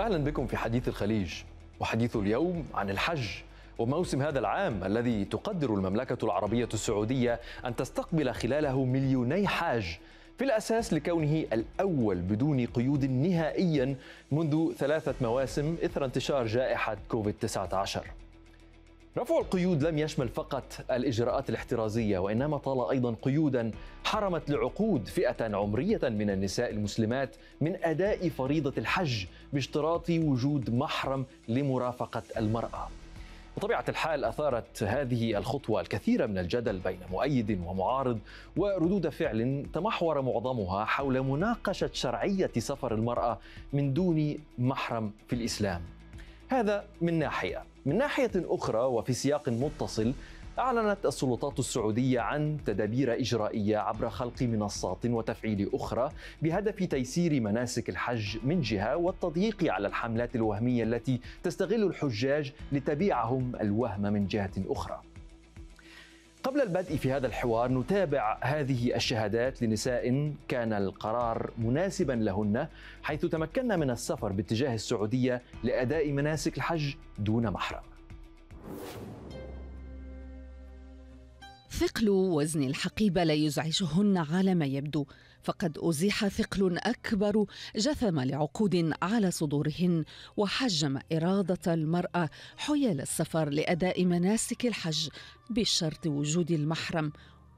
أهلا بكم في حديث الخليج وحديث اليوم عن الحج وموسم هذا العام الذي تقدر المملكة العربية السعودية أن تستقبل خلاله مليوني حاج في الأساس لكونه الأول بدون قيود نهائيا منذ ثلاثة مواسم إثر انتشار جائحة كوفيد-19 رفع القيود لم يشمل فقط الاجراءات الاحترازيه وانما طال ايضا قيودا حرمت لعقود فئه عمريه من النساء المسلمات من اداء فريضه الحج باشتراط وجود محرم لمرافقه المراه. بطبيعه الحال اثارت هذه الخطوه الكثير من الجدل بين مؤيد ومعارض وردود فعل تمحور معظمها حول مناقشه شرعيه سفر المراه من دون محرم في الاسلام. هذا من ناحيه من ناحية أخرى وفي سياق متصل أعلنت السلطات السعودية عن تدابير إجرائية عبر خلق منصات وتفعيل أخرى بهدف تيسير مناسك الحج من جهة والتضييق على الحملات الوهمية التي تستغل الحجاج لتبيعهم الوهم من جهة أخرى. قبل البدء في هذا الحوار نتابع هذه الشهادات لنساء كان القرار مناسبا لهن حيث تمكنا من السفر باتجاه السعوديه لاداء مناسك الحج دون محرم ثقل وزن الحقيبة لا يزعجهن على ما يبدو فقد أزيح ثقل أكبر جثم لعقود على صدورهن وحجم إرادة المرأة حيال السفر لأداء مناسك الحج بشرط وجود المحرم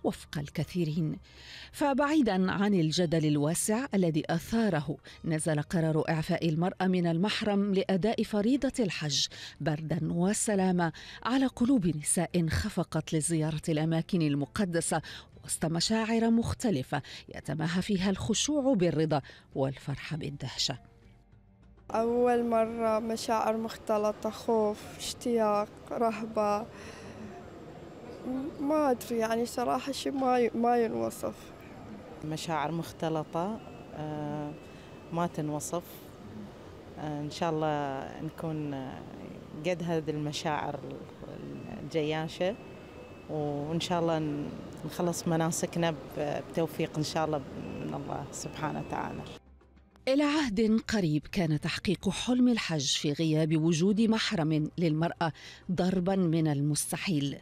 وفق الكثيرين فبعيدا عن الجدل الواسع الذي اثاره نزل قرار اعفاء المراه من المحرم لاداء فريضه الحج بردا وسلاما على قلوب نساء خفقت لزياره الاماكن المقدسه وسط مشاعر مختلفه يتماهى فيها الخشوع بالرضا والفرحه بالدهشه اول مره مشاعر مختلطه خوف اشتياق رهبه ما أدري يعني صراحة شيء ما ما ينوصف مشاعر مختلطة آه، ما تنوصف آه، إن شاء الله نكون آه، قد هذه المشاعر الجياشة وإن شاء الله نخلص مناسكنا بتوفيق إن شاء الله من الله سبحانه وتعالى إلى عهد قريب كان تحقيق حلم الحج في غياب وجود محرم للمرأة ضربا من المستحيل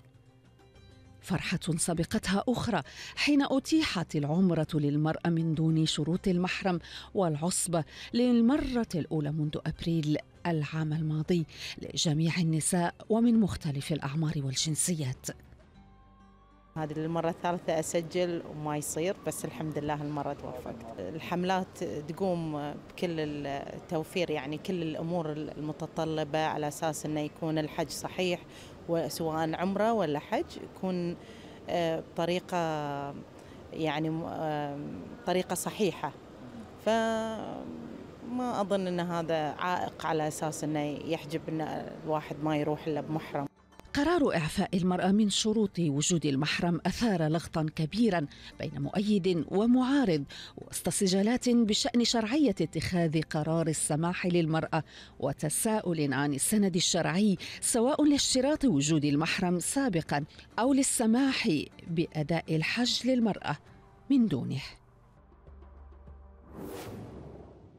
فرحة سبقتها أخرى حين أتيحت العمرة للمرأة من دون شروط المحرم والعصبة للمرة الأولى منذ أبريل العام الماضي لجميع النساء ومن مختلف الأعمار والجنسيات هذه المرة الثالثة أسجل وما يصير بس الحمد لله المرة توفقت الحملات تقوم بكل التوفير يعني كل الأمور المتطلبة على أساس أنه يكون الحج صحيح سواء عمرة ولا حج يكون آه، بطريقة يعني آه، طريقة صحيحة فما أظن أن هذا عائق على أساس أنه يحجب أن الواحد ما يروح إلا بمحرم قرار إعفاء المرأة من شروط وجود المحرم أثار لغطا كبيرا بين مؤيد ومعارض وسط سجالات بشأن شرعية اتخاذ قرار السماح للمرأة وتساؤل عن السند الشرعي سواء لاشتراط وجود المحرم سابقا أو للسماح بأداء الحج للمرأة من دونه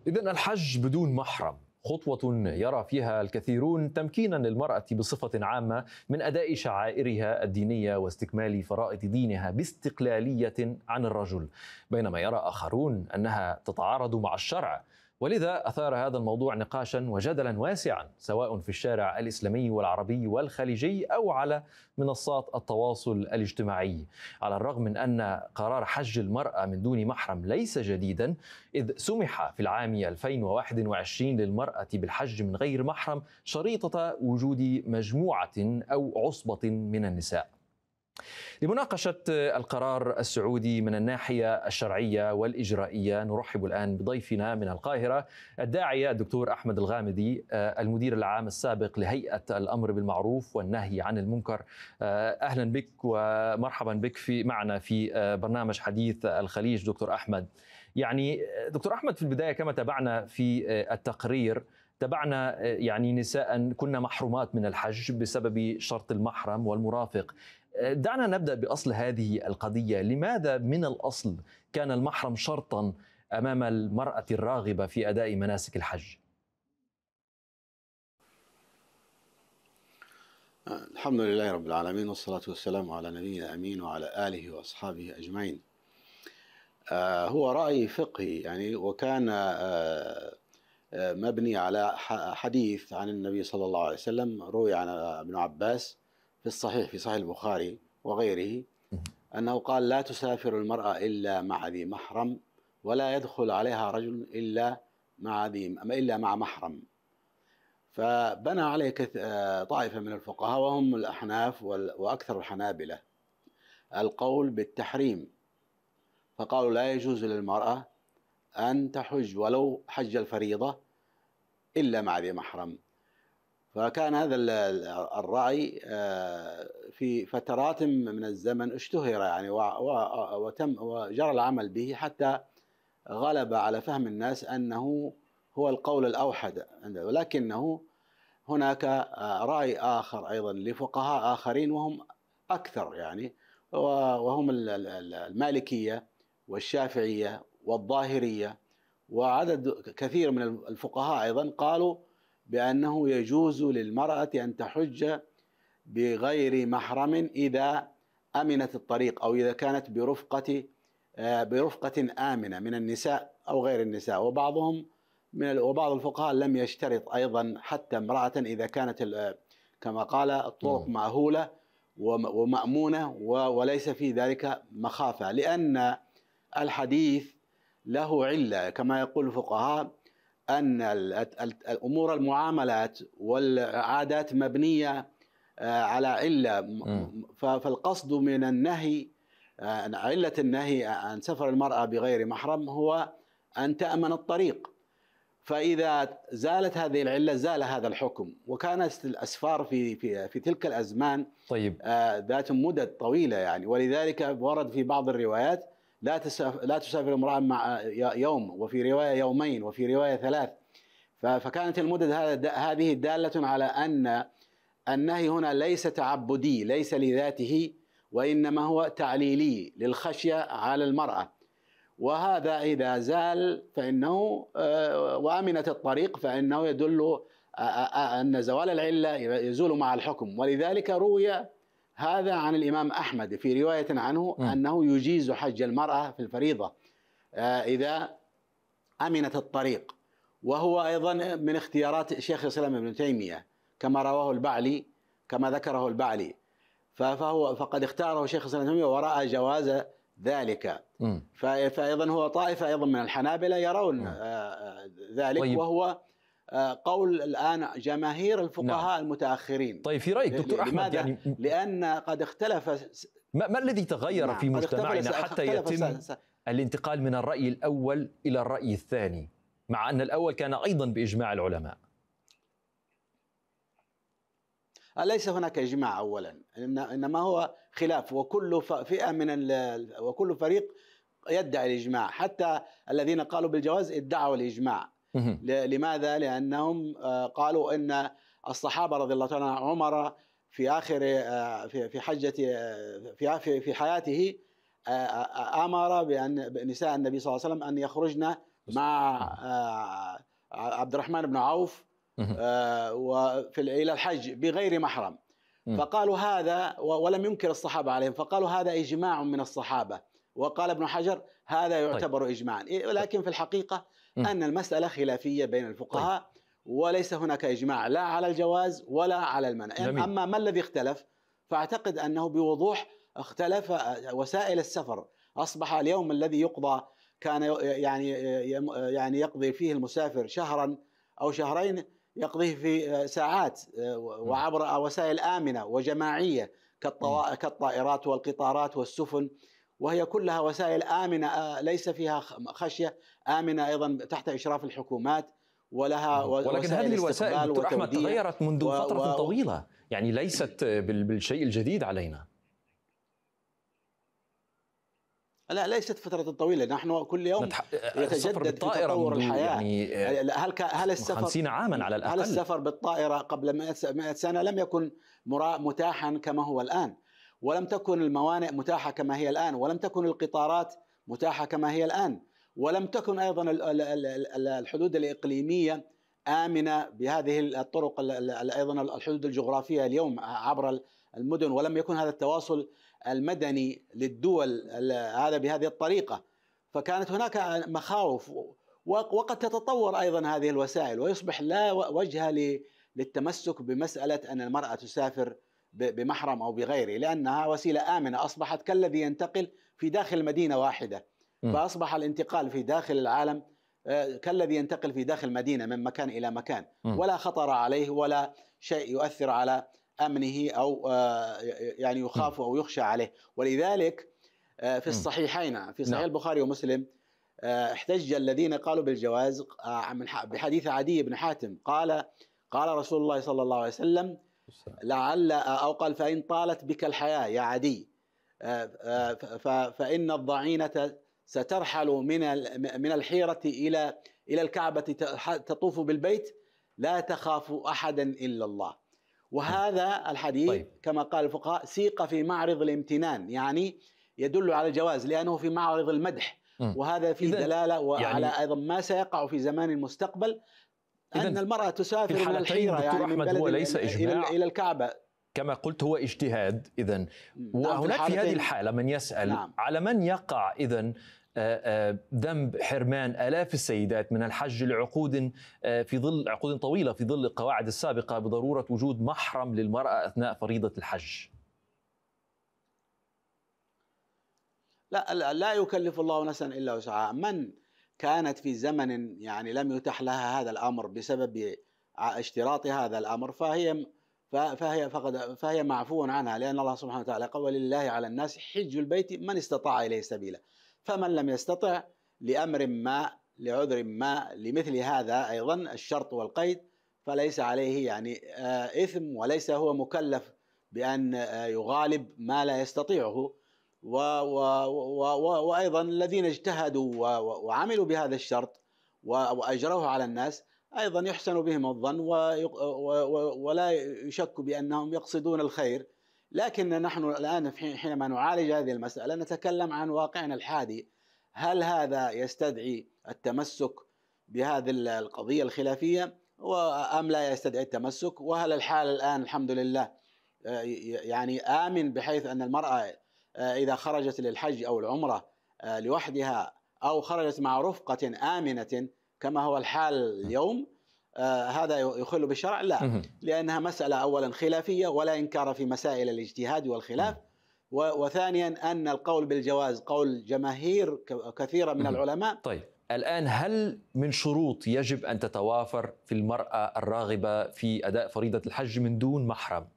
إذا الحج بدون محرم خطوة يرى فيها الكثيرون تمكينا للمرأة بصفة عامة من أداء شعائرها الدينية واستكمال فرائض دينها باستقلالية عن الرجل بينما يرى آخرون أنها تتعارض مع الشرع ولذا اثار هذا الموضوع نقاشا وجدلا واسعا سواء في الشارع الاسلامي والعربي والخليجي او على منصات التواصل الاجتماعي على الرغم من ان قرار حج المراه من دون محرم ليس جديدا اذ سمح في العام 2021 للمراه بالحج من غير محرم شريطه وجود مجموعه او عصبه من النساء لمناقشة القرار السعودي من الناحية الشرعية والإجرائية نرحب الآن بضيفنا من القاهرة الداعية الدكتور أحمد الغامدي آه، المدير العام السابق لهيئة الأمر بالمعروف والنهي عن المنكر آه، أهلا بك ومرحبا بك في معنا في آه، برنامج حديث الخليج دكتور أحمد يعني دكتور أحمد في البداية كما تابعنا في التقرير تبعنا يعني نساء كنا محرومات من الحج بسبب شرط المحرم والمرافق آه، دعنا نبدا باصل هذه القضيه، لماذا من الاصل كان المحرم شرطا امام المراه الراغبه في اداء مناسك الحج؟ الحمد لله رب العالمين والصلاة والسلام على نبينا الأمين وعلى آله وأصحابه أجمعين آه، هو رأي فقهي يعني وكان آه، مبني على حديث عن النبي صلى الله عليه وسلم روي عن ابن عباس في الصحيح في صحيح البخاري وغيره أنه قال لا تسافر المرأة إلا مع ذي محرم ولا يدخل عليها رجل إلا مع ذي إلا مع محرم فبنى عليه آه، طائفة من الفقهاء وهم الأحناف وأكثر الحنابلة القول بالتحريم فقالوا لا يجوز للمرأة أن تحج ولو حج الفريضة إلا مع ذي محرم فكان هذا الرأي آه، في فترات من الزمن اشتهر يعني وتم وجرى العمل به حتى غلب على فهم الناس أنه هو القول الأوحد ولكنه هناك آه، رأي آخر أيضا لفقهاء آخرين وهم أكثر يعني وهم المالكية والشافعية والظاهرية وعدد كثير من الفقهاء أيضا قالوا بأنه يجوز للمرأة أن تحج بغير محرم إذا أمنت الطريق أو إذا كانت برفقة آه، برفقة آمنة من النساء أو غير النساء وبعضهم من وبعض الفقهاء لم يشترط أيضا حتى امرأة إذا كانت كما قال الطرق مأهولة ومأمونة وليس في ذلك مخافة لأن الحديث له علة كما يقول الفقهاء ان الامور المعاملات والعادات مبنيه آه، على عله فالقصد من النهي آه، عله النهي عن سفر المراه بغير محرم هو ان تامن الطريق فاذا زالت هذه العله زال هذا الحكم وكانت الاسفار في في في تلك الازمان طيب آه، ذات مدد طويله يعني ولذلك ورد في بعض الروايات لا تسافر لا تسافر امرأة مع يوم وفي رواية يومين وفي رواية ثلاث فكانت المدد هذه دالة على أن النهي هنا ليس تعبدي ليس لذاته وإنما هو تعليلي للخشية على المرأة وهذا إذا زال فإنه آه، وأمنت الطريق فإنه يدل آه، آه، أن زوال العلة يزول مع الحكم ولذلك روي هذا عن الإمام أحمد في رواية عنه أنه يجيز حج المرأة في الفريضة آه، إذا أمنت الطريق وهو أيضا من اختيارات شيخ الإسلام ابن تيمية كما رواه البعلي كما ذكره البعلي فهو فقد اختاره شيخ الإسلام ابن تيمية ورأى جواز ذلك فأيضا هو طائفة أيضا من الحنابلة يرون آه، آه، ذلك طيب. وهو قول الان جماهير الفقهاء نعم. المتاخرين طيب في رايك دكتور احمد يعني لان قد اختلف ما, ما الذي تغير نعم. في مجتمعنا حتى يتم الانتقال من الراي الاول الى الراي الثاني مع ان الاول كان ايضا باجماع العلماء ليس هناك اجماع اولا انما هو خلاف وكل فئه من وكل فريق يدعي الاجماع حتى الذين قالوا بالجواز ادعوا الاجماع لماذا؟ لأنهم آه، قالوا أن الصحابة رضي الله تعالى عمر في آخر آه، في في حجة آه، في في, في حياته أمر بأن نساء النبي صلى الله عليه وسلم أن يخرجن مع عبد الرحمن بن عوف وفي إلى الحج بغير محرم فقالوا هذا ولم ينكر الصحابة عليهم فقالوا هذا إجماع من الصحابة وقال ابن حجر هذا طيب. يعتبر إجماعا إيه، لكن في الحقيقة إيه. أن المسألة خلافية بين الفقهاء طيب. وليس هناك إجماع لا على الجواز ولا على المنع إيه، جميل. أما ما الذي اختلف فأعتقد أنه بوضوح اختلف آه، وسائل السفر أصبح اليوم الذي يقضى كان يعني يعني يقضي فيه المسافر شهرا أو شهرين يقضيه في آه، ساعات آه، وعبر وسائل آمنة وجماعية كالطائرات والقطارات والسفن وهي كلها وسائل آمنة آه، ليس فيها خشية آمنة أيضا تحت إشراف الحكومات ولها ولكن هذه الوسائل دكتور احمد تغيرت منذ و... فتره و... طويله يعني ليست بالشيء الجديد علينا لا ليست فترة طويلة نحن كل يوم نتح... آه، آه، يتجدد تطور الحياة يعني هل ك... هل السفر 50 عاما على الأقل هل السفر بالطائرة قبل 100 سنة لم يكن مرا... متاحا كما هو الآن ولم تكن الموانئ متاحه كما هي الان ولم تكن القطارات متاحه كما هي الان ولم تكن ايضا الحدود الاقليميه امنه بهذه الطرق ايضا الحدود الجغرافيه اليوم عبر المدن ولم يكن هذا التواصل المدني للدول هذا بهذه الطريقه فكانت هناك مخاوف وقد تتطور ايضا هذه الوسائل ويصبح لا وجه للتمسك بمساله ان المراه تسافر بمحرم أو بغيره لأنها وسيلة آمنة أصبحت كالذي ينتقل في داخل مدينة واحدة فأصبح الانتقال في داخل العالم آه، كالذي ينتقل في داخل مدينة من مكان إلى مكان ولا خطر عليه ولا شيء يؤثر على أمنه أو آه، يعني يخاف أو يخشى عليه ولذلك آه، في الصحيحين في صحيح نعم. البخاري ومسلم احتج الذين قالوا بالجواز بحديث عدي بن حاتم قال قال رسول الله صلى الله عليه وسلم لعل أو قال فإن طالت بك الحياة يا عدي آه، آه، فإن الضعينة سترحل من من الحيرة إلى إلى الكعبة تطوف بالبيت لا تخاف أحدا إلا الله وهذا الحديث طيب. كما قال الفقهاء سيق في معرض الامتنان يعني يدل على الجواز لأنه في معرض المدح وهذا في دلالة وعلى يعني أيضا ما سيقع في زمان المستقبل ان المراه تسافر من الحيره يعني من احمد هو ليس اجماع الى الكعبه كما قلت هو اجتهاد اذا نعم، وهناك في هذه الحاله من يسال نعم. على من يقع اذا آه، آه، ذنب حرمان الاف السيدات من الحج لعقود آه، في ظل عقود طويله في ظل القواعد السابقه بضروره وجود محرم للمراه اثناء فريضه الحج. لا لا, لا يكلف الله نفسا الا وسعها، من كانت في زمن يعني لم يتح لها هذا الأمر بسبب اشتراط هذا الأمر فهي فهي فقد فهي معفو عنها لأن الله سبحانه وتعالى قال ولله على الناس حج البيت من استطاع إليه سبيلا فمن لم يستطع لأمر ما لعذر ما لمثل هذا أيضا الشرط والقيد فليس عليه يعني آه، إثم وليس هو مكلف بأن آه، يغالب ما لا يستطيعه و و و و وايضا الذين اجتهدوا و وعملوا بهذا الشرط واجروه على الناس ايضا يحسن بهم الظن ولا يشك بانهم يقصدون الخير لكن نحن الان حينما نعالج هذه المساله نتكلم عن واقعنا الحادي هل هذا يستدعي التمسك بهذه القضيه الخلافيه ام لا يستدعي التمسك وهل الحال الان الحمد لله آه، يعني امن بحيث ان المراه آه، إذا خرجت للحج أو العمرة آه، لوحدها أو خرجت مع رفقة آمنة كما هو الحال اليوم آه، هذا يخل بالشرع لا لأنها مسألة أولا خلافية ولا إنكار في مسائل الاجتهاد والخلاف وثانيا أن القول بالجواز قول جماهير كثيرة من العلماء طيب الآن هل من شروط يجب أن تتوافر في المرأة الراغبة في أداء فريضة الحج من دون محرم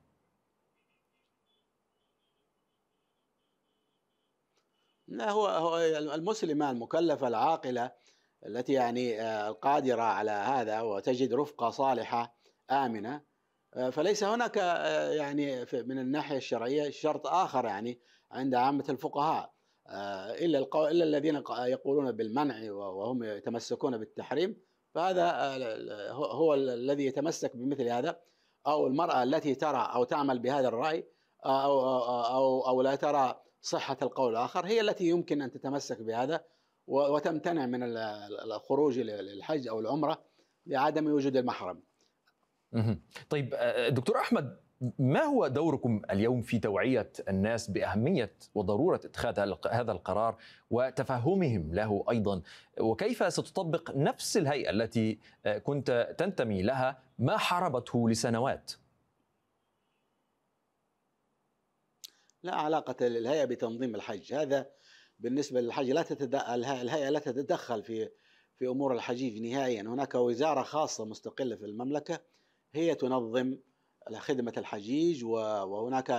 لا هو المسلمة المكلفة العاقلة التي يعني آه، القادرة على هذا وتجد رفقة صالحة آمنة آه، فليس هناك آه، يعني من الناحية الشرعية شرط آخر يعني عند عامة الفقهاء إلا إلا الذين يقولون بالمنع وهم يتمسكون بالتحريم فهذا هو الذي يتمسك بمثل هذا أو المرأة التي ترى أو تعمل بهذا الرأي أو أو أو, أو لا ترى صحة القول الآخر هي التي يمكن أن تتمسك بهذا وتمتنع من الخروج للحج أو العمرة لعدم وجود المحرم طيب دكتور أحمد ما هو دوركم اليوم في توعية الناس بأهمية وضرورة اتخاذ هذا القرار وتفهمهم له أيضا وكيف ستطبق نفس الهيئة التي كنت تنتمي لها ما حاربته لسنوات؟ لا علاقة للهيئة بتنظيم الحج هذا بالنسبة للحج لا تتدخل الهيئة لا تتدخل في في أمور الحجيج نهائيا هناك وزارة خاصة مستقلة في المملكة هي تنظم خدمة الحجيج وهناك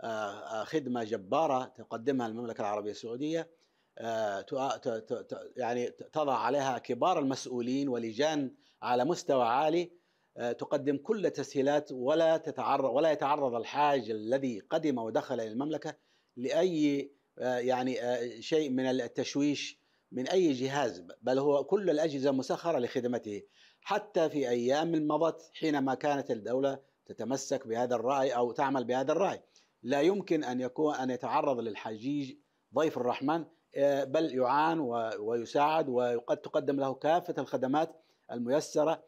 آه، آه، خدمة جبارة تقدمها المملكة العربية السعودية آه، يعني تضع عليها كبار المسؤولين ولجان على مستوى عالي آه، تقدم كل التسهيلات ولا تتعرض ولا يتعرض الحاج الذي قدم ودخل الى المملكه لاي آه، يعني آه، شيء من التشويش من اي جهاز بل هو كل الاجهزه مسخره لخدمته حتى في ايام مضت حينما كانت الدوله تتمسك بهذا الراي او تعمل بهذا الراي لا يمكن ان يكون ان يتعرض للحجيج ضيف الرحمن بل يعان ويساعد وقد تقدم له كافه الخدمات الميسره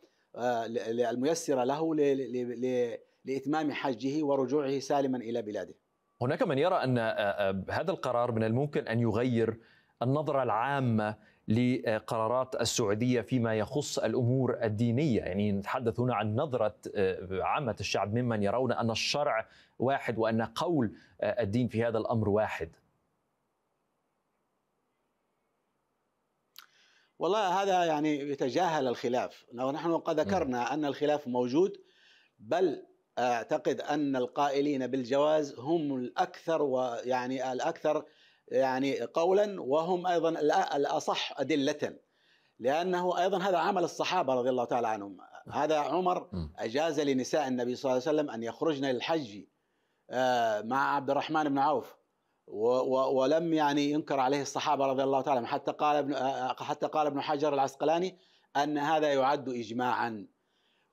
الميسرة آه، له لإتمام حجه ورجوعه سالما إلى بلاده هناك من يرى أن آه، آه، هذا القرار من الممكن أن يغير النظرة العامة لقرارات السعودية فيما يخص الأمور الدينية يعني نتحدث هنا عن نظرة عامة الشعب ممن يرون أن الشرع واحد وأن قول الدين في هذا الأمر واحد والله هذا يعني يتجاهل الخلاف ونحن قد ذكرنا أن الخلاف موجود بل أعتقد أن القائلين بالجواز هم الأكثر ويعني الأكثر يعني قولا وهم أيضا الأصح أدلة لأنه أيضا هذا عمل الصحابة رضي الله تعالى عنهم هذا عمر أجاز لنساء النبي صلى الله عليه وسلم أن يخرجن للحج آه، مع عبد الرحمن بن عوف ولم يعني ينكر عليه الصحابه رضي الله تعالى حتى قال ابن آه، حتى قال ابن حجر العسقلاني ان هذا يعد اجماعا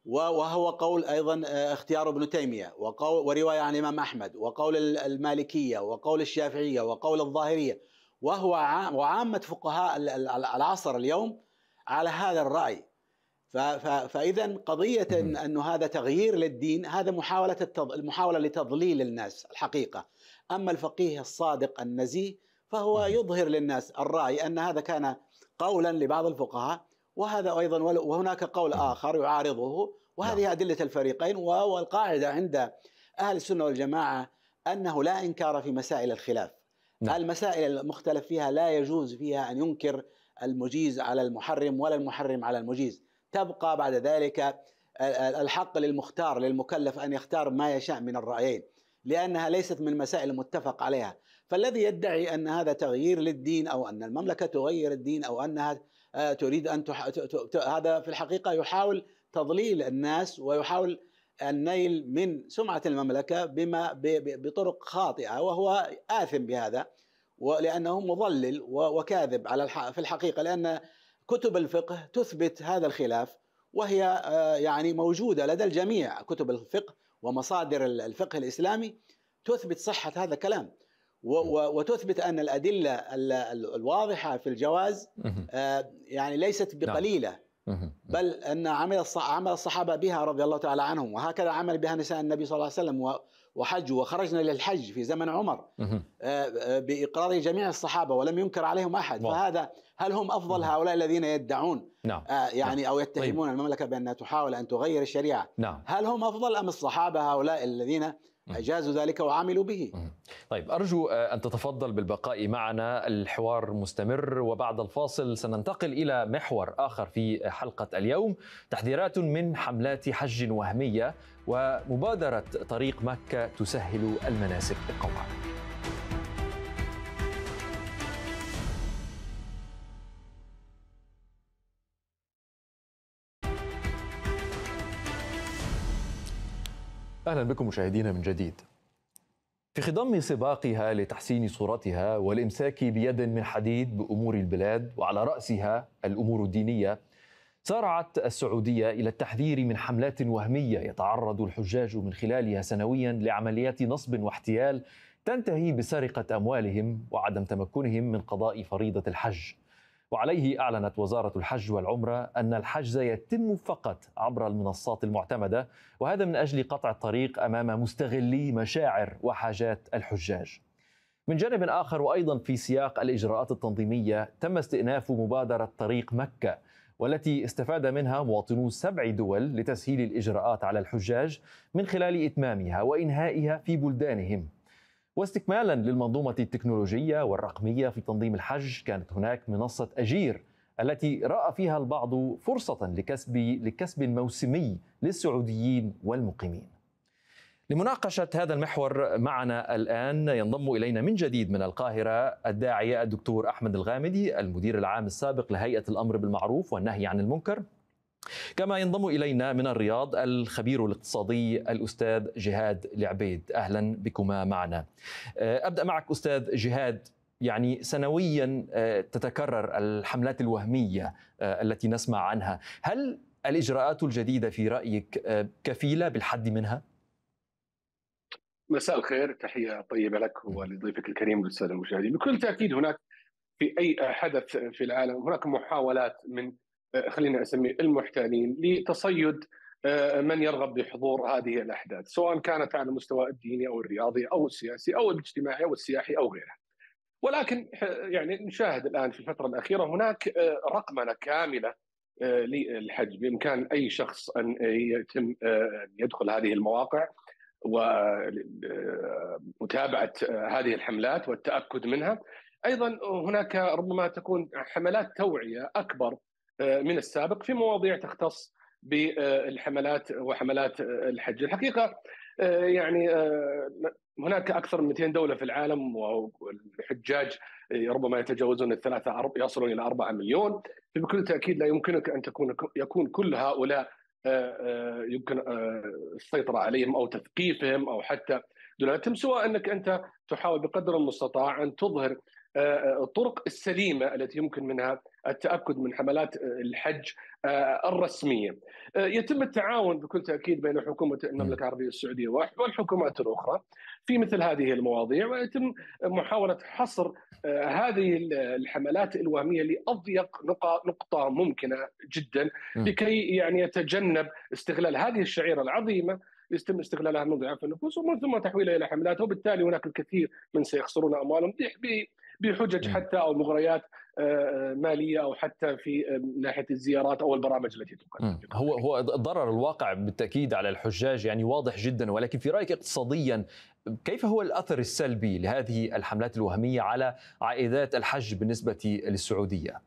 وهو قول ايضا آه، اختيار ابن تيميه وقول وروايه عن الامام احمد وقول المالكيه وقول الشافعيه وقول الظاهريه وهو وعامه فقهاء العصر اليوم على هذا الراي فاذا قضيه انه هذا تغيير للدين هذا محاوله محاوله لتضليل الناس الحقيقه أما الفقيه الصادق النزيه فهو نعم. يظهر للناس الرأي أن هذا كان قولا لبعض الفقهاء وهذا أيضا وهناك قول آخر يعارضه وهذه نعم. أدلة الفريقين والقاعدة عند أهل السنة والجماعة أنه لا إنكار في مسائل الخلاف نعم. المسائل المختلف فيها لا يجوز فيها أن ينكر المجيز على المحرم ولا المحرم على المجيز تبقى بعد ذلك الحق للمختار للمكلف أن يختار ما يشاء من الرأيين لأنها ليست من المسائل المتفق عليها فالذي يدعي أن هذا تغيير للدين أو أن المملكة تغير الدين أو أنها آه، تريد أن تح... هذا في الحقيقة يحاول تضليل الناس ويحاول النيل من سمعة المملكة بما بطرق خاطئة وهو آثم بهذا ولأنه مضلل وكاذب على الح... في الحقيقة لأن كتب الفقه تثبت هذا الخلاف وهي آه، يعني موجودة لدى الجميع كتب الفقه ومصادر الفقه الإسلامي تثبت صحة هذا الكلام نعم. وتثبت أن الأدلة الواضحة في الجواز آه، يعني ليست نعم. بقليلة بل أن عمل عمل الصحابة بها رضي الله تعالى عنهم وهكذا عمل بها نساء النبي صلى الله عليه وسلم وحج وخرجنا للحج في زمن عمر آه، آه، بإقرار جميع الصحابة ولم ينكر عليهم أحد فهذا هل هم أفضل هؤلاء الذين يدعون نعم. يعني أو طيب. يتهمون المملكة بأنها تحاول أن تغير الشريعة نعم. هل هم أفضل أم الصحابة هؤلاء الذين أجازوا ذلك وعملوا به طيب أرجو آه، أن تتفضل بالبقاء معنا الحوار مستمر وبعد الفاصل سننتقل إلى محور آخر في حلقة اليوم تحذيرات من حملات حج وهمية ومبادرة طريق مكة تسهل المناسك بالقواعد أهلا بكم مشاهدينا من جديد في خضم سباقها لتحسين صورتها والإمساك بيد من حديد بأمور البلاد وعلى رأسها الأمور الدينية سارعت السعودية إلى التحذير من حملات وهمية يتعرض الحجاج من خلالها سنويا لعمليات نصب واحتيال تنتهي بسرقة أموالهم وعدم تمكنهم من قضاء فريضة الحج وعليه أعلنت وزارة الحج والعمرة أن الحجز يتم فقط عبر المنصات المعتمدة وهذا من أجل قطع الطريق أمام مستغلي مشاعر وحاجات الحجاج من جانب آخر وأيضا في سياق الإجراءات التنظيمية تم استئناف مبادرة طريق مكة والتي استفاد منها مواطنو سبع دول لتسهيل الإجراءات على الحجاج من خلال إتمامها وإنهائها في بلدانهم واستكمالا للمنظومة التكنولوجية والرقمية في تنظيم الحج كانت هناك منصة أجير التي رأى فيها البعض فرصة لكسب لكسب موسمي للسعوديين والمقيمين. لمناقشة هذا المحور معنا الآن ينضم إلينا من جديد من القاهرة الداعية الدكتور أحمد الغامدي المدير العام السابق لهيئة الأمر بالمعروف والنهي عن المنكر كما ينضم الينا من الرياض الخبير الاقتصادي الاستاذ جهاد العبيد اهلا بكما معنا آه، ابدا معك استاذ جهاد يعني سنويا آه، تتكرر الحملات الوهميه آه، التي نسمع عنها هل الاجراءات الجديده في رايك كفيله بالحد منها مساء الخير تحيه طيبه لك ولضيفك الكريم والساده المشاهدين بكل تاكيد هناك في اي حدث في العالم هناك محاولات من آه، خلينا اسميه المحتالين لتصيد آه، من يرغب بحضور هذه الاحداث سواء كانت على المستوى الديني او الرياضي او السياسي او الاجتماعي او السياحي او غيره. ولكن آه، يعني نشاهد الان في الفتره الاخيره هناك رقمنه كامله للحج بامكان اي شخص ان يتم يدخل هذه المواقع ومتابعه هذه الحملات والتاكد منها. ايضا هناك ربما تكون حملات توعيه اكبر آه، من السابق في مواضيع تختص بالحملات وحملات الحج الحقيقة آه، يعني آه، هناك أكثر من 200 دولة في العالم والحجاج ربما يتجاوزون الثلاثة يصلون إلى أربعة مليون بكل تأكيد لا يمكنك أن تكون يكون كل هؤلاء يمكن السيطرة عليهم أو تثقيفهم أو حتى دولتهم سواء أنك أنت تحاول بقدر المستطاع أن تظهر الطرق السليمه التي يمكن منها التاكد من حملات آه، الحج آه، الرسميه. آه، يتم التعاون بكل تاكيد بين حكومه المملكه العربيه السعوديه والحكومات الاخرى في مثل هذه المواضيع ويتم محاوله حصر هذه الحملات الوهميه لاضيق نقطه ممكنه جدا لكي يعني يتجنب استغلال هذه الشعيره العظيمه يتم استغلالها من ضعاف النفوس ومن ثم تحويلها الى حملات وبالتالي هناك الكثير من سيخسرون اموالهم بحجج إيه. حتى او مغريات آه، آه، ماليه او حتى في آه، ناحيه الزيارات او البرامج التي تقدم إيه. هو هو ضرر الواقع بالتاكيد على الحجاج يعني واضح جدا ولكن في رايك اقتصاديا كيف هو الاثر السلبي لهذه الحملات الوهميه على عائدات الحج بالنسبه للسعوديه؟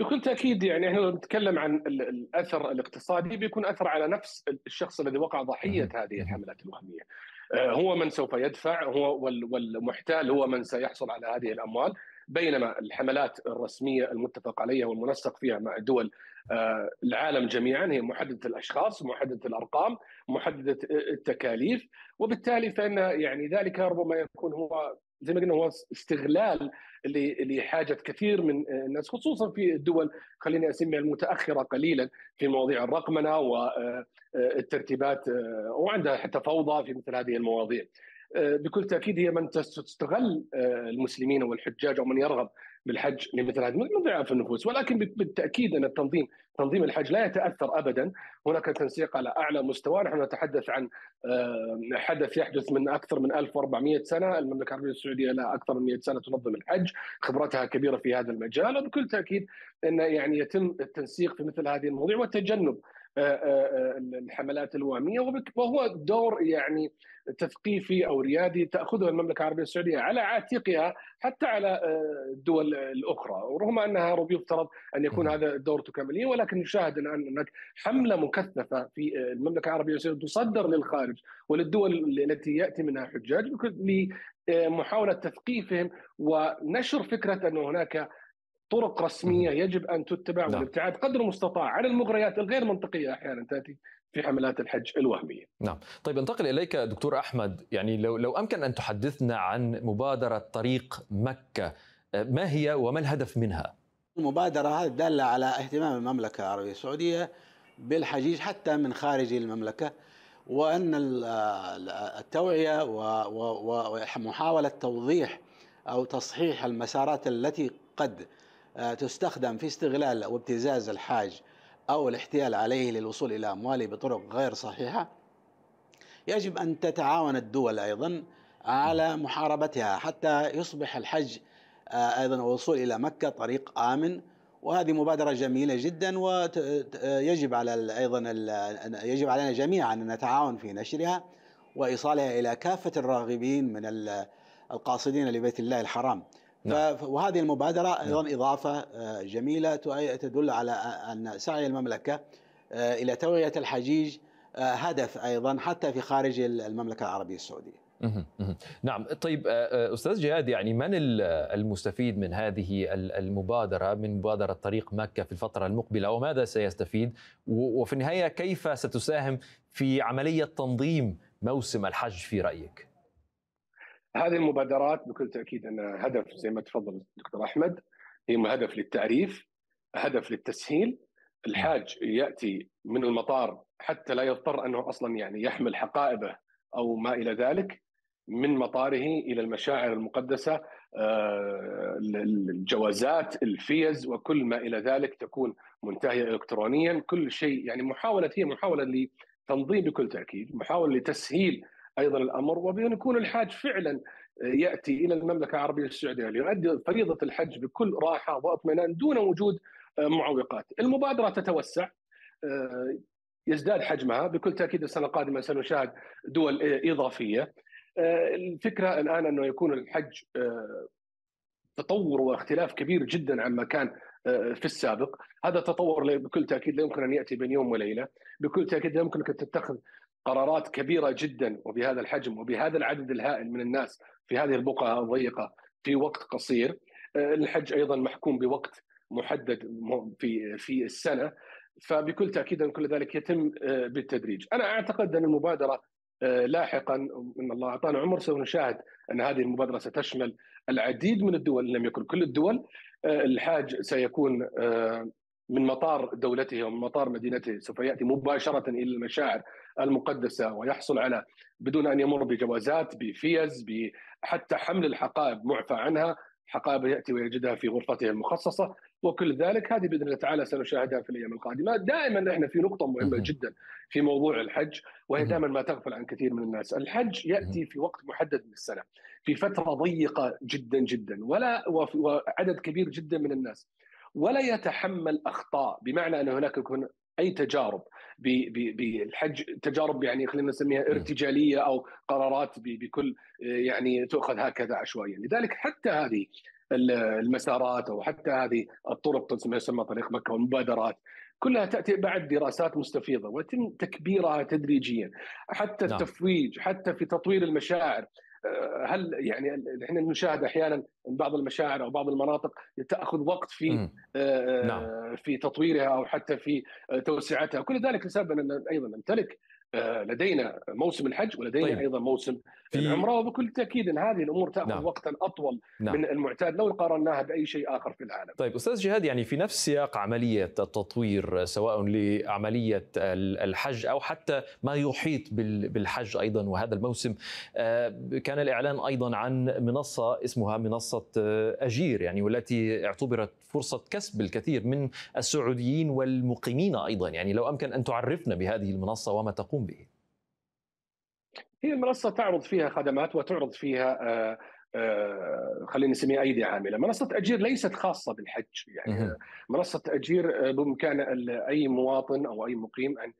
بكل تاكيد يعني احنا لو نتكلم عن الاثر الاقتصادي بيكون اثر على نفس الشخص الذي وقع ضحيه إيه. هذه الحملات الوهميه. آه، هو من سوف يدفع هو والمحتال هو من سيحصل على هذه الاموال بينما الحملات الرسميه المتفق عليها والمنسق فيها مع دول آه، العالم جميعا هي محدده الاشخاص، محدده الارقام، محدده التكاليف، وبالتالي فان يعني ذلك ربما يكون هو زي ما قلنا هو استغلال لحاجه كثير من الناس خصوصا في الدول خليني اسميها المتاخره قليلا في مواضيع الرقمنه والترتيبات آه، آه، وعندها حتى فوضى في مثل هذه المواضيع. آه، بكل تاكيد هي من تستغل آه، المسلمين والحجاج او من يرغب بالحج لمثل هذه من ضعاف النفوس ولكن بالتاكيد ان التنظيم تنظيم الحج لا يتاثر ابدا هناك تنسيق على اعلى مستوى نحن نتحدث عن آه، حدث يحدث من اكثر من 1400 سنه المملكه العربيه السعوديه لها اكثر من 100 سنه تنظم الحج خبرتها كبيره في هذا المجال وبكل تاكيد ان يعني يتم التنسيق في مثل هذه المواضيع والتجنب آه، آه، آه، الحملات الوهميه وهو دور يعني تثقيفي او ريادي تاخذه المملكه العربيه السعوديه على عاتقها حتى على الدول الاخرى رغم انها رب يفترض ان يكون هذا الدور تكمليه ولكن نشاهد الان هناك حمله مكثفه في المملكه العربيه السعوديه تصدر للخارج وللدول التي ياتي منها حجاج محاوله تثقيفهم ونشر فكره ان هناك طرق رسميه يجب ان تتبع نعم. والابتعاد قدر المستطاع عن المغريات الغير منطقيه احيانا تاتي في حملات الحج الوهميه. نعم، طيب انتقل اليك دكتور احمد، يعني لو لو امكن ان تحدثنا عن مبادره طريق مكه، آه، ما هي وما الهدف منها؟ المبادره هذه داله على اهتمام المملكه العربيه السعوديه بالحجيج حتى من خارج المملكه وان التوعيه ومحاوله توضيح او تصحيح المسارات التي قد آه، تستخدم في استغلال وابتزاز الحاج أو الاحتيال عليه للوصول إلى أمواله بطرق غير صحيحة يجب أن تتعاون الدول أيضا على محاربتها حتى يصبح الحج آه، أيضا الوصول إلى مكة طريق آمن وهذه مبادرة جميلة جدا ويجب على أيضا يجب علينا جميعا أن نتعاون في نشرها وإيصالها إلى كافة الراغبين من القاصدين لبيت الله الحرام نعم. وهذه المبادرة نعم. أيضا نعم. إضافة آه، جميلة تدل على آه، أن سعي المملكة آه، إلى توعية الحجيج هدف أيضا حتى في خارج المملكة العربية السعودية نعم طيب استاذ جهاد يعني من المستفيد من هذه المبادره من مبادره طريق مكه في الفتره المقبله وماذا سيستفيد وفي النهايه كيف ستساهم في عمليه تنظيم موسم الحج في رايك هذه المبادرات بكل تاكيد انها هدف زي ما تفضل الدكتور احمد هي هدف للتعريف هدف للتسهيل الحاج ياتي من المطار حتى لا يضطر انه اصلا يعني يحمل حقائبه او ما الى ذلك من مطاره الى المشاعر المقدسه آه، الجوازات الفيز وكل ما الى ذلك تكون منتهيه الكترونيا كل شيء يعني محاوله هي محاوله لتنظيم بكل تاكيد محاوله لتسهيل ايضا الامر وبان يكون الحاج فعلا آه، ياتي الى المملكه العربيه السعوديه ليؤدي فريضه الحج بكل راحه واطمئنان دون وجود آه، معوقات. المبادره تتوسع آه، يزداد حجمها بكل تاكيد السنه القادمه سنشاهد دول اضافيه. الفكره الان انه يكون الحج تطور واختلاف كبير جدا عما كان في السابق هذا التطور بكل تاكيد لا يمكن ان ياتي بين يوم وليله بكل تاكيد لا يمكن ان تتخذ قرارات كبيره جدا وبهذا الحجم وبهذا العدد الهائل من الناس في هذه البقعه الضيقه في وقت قصير آه، الحج ايضا محكوم بوقت محدد في في السنه فبكل تاكيد ان كل ذلك يتم آه، بالتدريج انا اعتقد ان المبادره آه، لاحقا ان الله اعطانا عمر سنشاهد ان هذه المبادره ستشمل العديد من الدول لم يكن كل الدول الحاج سيكون من مطار دولته ومن مطار مدينته سوف ياتي مباشره الى المشاعر المقدسه ويحصل على بدون ان يمر بجوازات بفيز حتى حمل الحقائب معفى عنها حقائب ياتي ويجدها في غرفته المخصصه وكل ذلك هذه باذن الله تعالى سنشاهدها في الايام القادمه، دائما احنا في نقطه مهمه جدا في موضوع الحج وهي دائما ما تغفل عن كثير من الناس، الحج ياتي في وقت محدد من السنه، في فتره ضيقه جدا جدا ولا وعدد كبير جدا من الناس ولا يتحمل اخطاء بمعنى ان هناك يكون اي تجارب بالحج تجارب يعني خلينا نسميها ارتجاليه او قرارات بكل يعني تؤخذ هكذا عشوائيا لذلك حتى هذه المسارات او حتى هذه الطرق ما يسمى طريق مكه والمبادرات كلها تاتي بعد دراسات مستفيضه ويتم تكبيرها تدريجيا حتى نعم. التفويج حتى في تطوير المشاعر آه، هل يعني نحن نشاهد احيانا بعض المشاعر او بعض المناطق تاخذ وقت في آه، نعم. آه، في تطويرها او حتى في توسعتها كل ذلك لسبب اننا ايضا نمتلك آه، لدينا موسم الحج ولدينا طيب. ايضا موسم في... العمره وبكل تاكيد ان هذه الامور تاخذ نعم. وقتا اطول نعم. من المعتاد لو قارناها باي شيء اخر في العالم. طيب استاذ جهاد يعني في نفس سياق عمليه التطوير سواء لعمليه الحج او حتى ما يحيط بالحج ايضا وهذا الموسم آه، كان الاعلان ايضا عن منصه اسمها منصه آه، اجير يعني والتي اعتبرت فرصه كسب الكثير من السعوديين والمقيمين ايضا يعني لو امكن ان تعرفنا بهذه المنصه وما تقوم تقوم به؟ هي المنصه تعرض فيها خدمات وتعرض فيها آه، آه، خلينا نسميها ايدي عامله، منصه اجير ليست خاصه بالحج يعني منصه اجير آه، بامكان اي مواطن او اي مقيم ان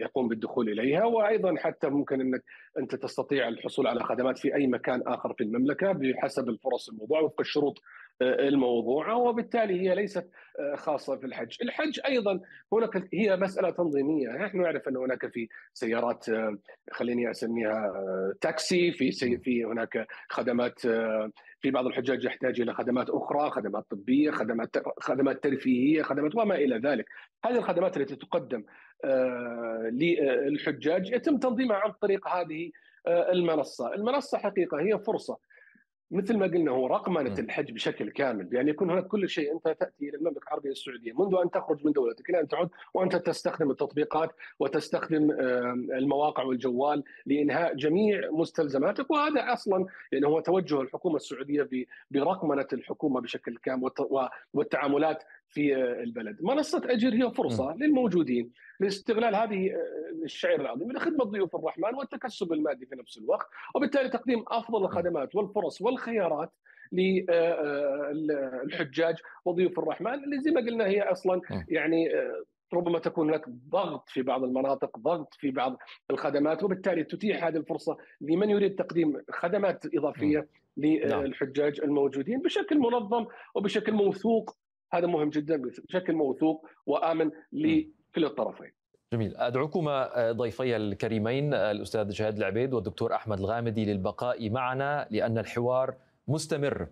يقوم بالدخول اليها وايضا حتى ممكن انك انت تستطيع الحصول على خدمات في اي مكان اخر في المملكه بحسب الفرص الموضوعه وفق الشروط آه، الموضوعه وبالتالي هي ليست آه، خاصه في الحج، الحج ايضا هناك هي مساله تنظيميه، نحن نعرف ان هناك في سيارات آه، خليني اسميها تاكسي في سي في هناك خدمات في بعض الحجاج يحتاج الى خدمات اخرى، خدمات طبيه، خدمات خدمات ترفيهيه، خدمات وما الى ذلك. هذه الخدمات التي تقدم آه، للحجاج آه، يتم تنظيمها عن طريق هذه آه، المنصه، المنصه حقيقه هي فرصه مثل ما قلنا هو رقمنه الحج بشكل كامل بان يعني يكون هناك كل شيء انت تاتي الى المملكه العربيه السعوديه منذ ان تخرج من دولتك الى ان تعود وانت تستخدم التطبيقات وتستخدم المواقع والجوال لانهاء جميع مستلزماتك وهذا اصلا يعني هو توجه الحكومه السعوديه برقمنه الحكومه بشكل كامل والتعاملات في آه، البلد منصة أجر هي فرصة م. للموجودين لاستغلال هذه آه، الشعير العظيم لخدمة ضيوف الرحمن والتكسب المادي في نفس الوقت وبالتالي تقديم أفضل الخدمات والفرص والخيارات للحجاج آه، وضيوف الرحمن اللي زي ما قلنا هي أصلا يعني ربما تكون هناك ضغط في بعض المناطق ضغط في بعض الخدمات وبالتالي تتيح هذه الفرصة لمن يريد تقديم خدمات إضافية م. نعم. للحجاج الموجودين بشكل منظم وبشكل موثوق هذا مهم جدا بشكل موثوق وامن لكل الطرفين جميل ادعوكما آه، ضيفي الكريمين آه، الاستاذ جهاد العبيد والدكتور احمد الغامدي للبقاء معنا لان الحوار مستمر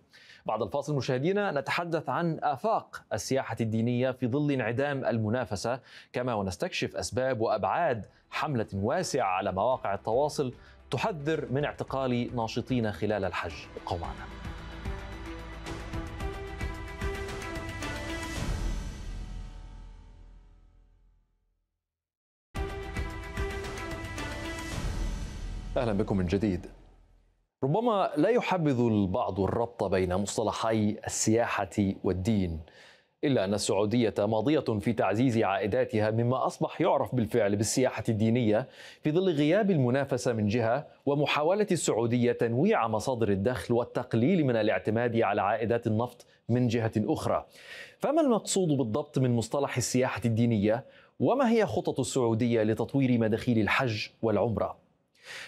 بعد الفاصل مشاهدينا نتحدث عن آفاق السياحة الدينية في ظل انعدام المنافسة كما ونستكشف أسباب وأبعاد حملة واسعة على مواقع التواصل تحذر من اعتقال ناشطين خلال الحج معنا اهلا بكم من جديد. ربما لا يحبذ البعض الربط بين مصطلحي السياحه والدين. الا ان السعوديه ماضيه في تعزيز عائداتها مما اصبح يعرف بالفعل بالسياحه الدينيه في ظل غياب المنافسه من جهه ومحاوله السعوديه تنويع مصادر الدخل والتقليل من الاعتماد على عائدات النفط من جهه اخرى. فما المقصود بالضبط من مصطلح السياحه الدينيه وما هي خطط السعوديه لتطوير مداخيل الحج والعمره؟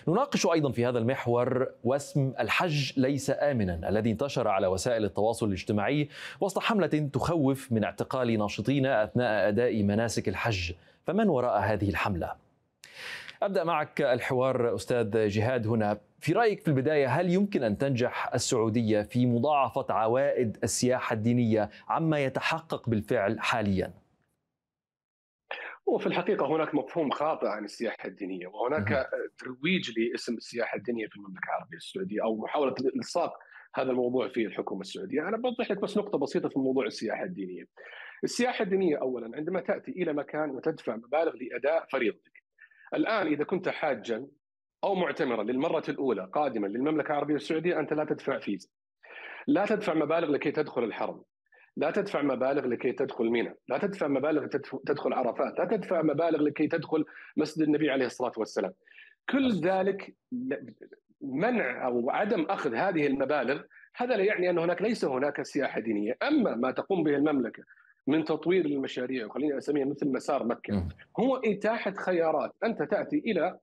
نناقش ايضا في هذا المحور وسم الحج ليس امنا الذي انتشر على وسائل التواصل الاجتماعي وسط حمله تخوف من اعتقال ناشطين اثناء اداء مناسك الحج فمن وراء هذه الحمله ابدا معك الحوار استاذ جهاد هنا في رايك في البدايه هل يمكن ان تنجح السعوديه في مضاعفه عوائد السياحه الدينيه عما يتحقق بالفعل حاليا وفي الحقيقة هناك مفهوم خاطئ عن السياحة الدينية وهناك ترويج لاسم السياحة الدينية في المملكة العربية السعودية أو محاولة إلصاق هذا الموضوع في الحكومة السعودية أنا بوضح لك بس نقطة بسيطة في موضوع السياحة الدينية السياحة الدينية أولا عندما تأتي إلى مكان وتدفع مبالغ لأداء فريضتك الآن إذا كنت حاجا أو معتمرا للمرة الأولى قادما للمملكة العربية السعودية أنت لا تدفع فيزا لا تدفع مبالغ لكي تدخل الحرم لا تدفع مبالغ لكي تدخل مينا لا تدفع مبالغ تدخل عرفات لا تدفع مبالغ لكي تدخل مسجد النبي عليه الصلاة والسلام كل ذلك منع أو عدم أخذ هذه المبالغ هذا لا يعني أن هناك ليس هناك سياحة دينية أما ما تقوم به المملكة من تطوير المشاريع وخليني اسميها مثل مسار مكه هو اتاحه خيارات انت تاتي الى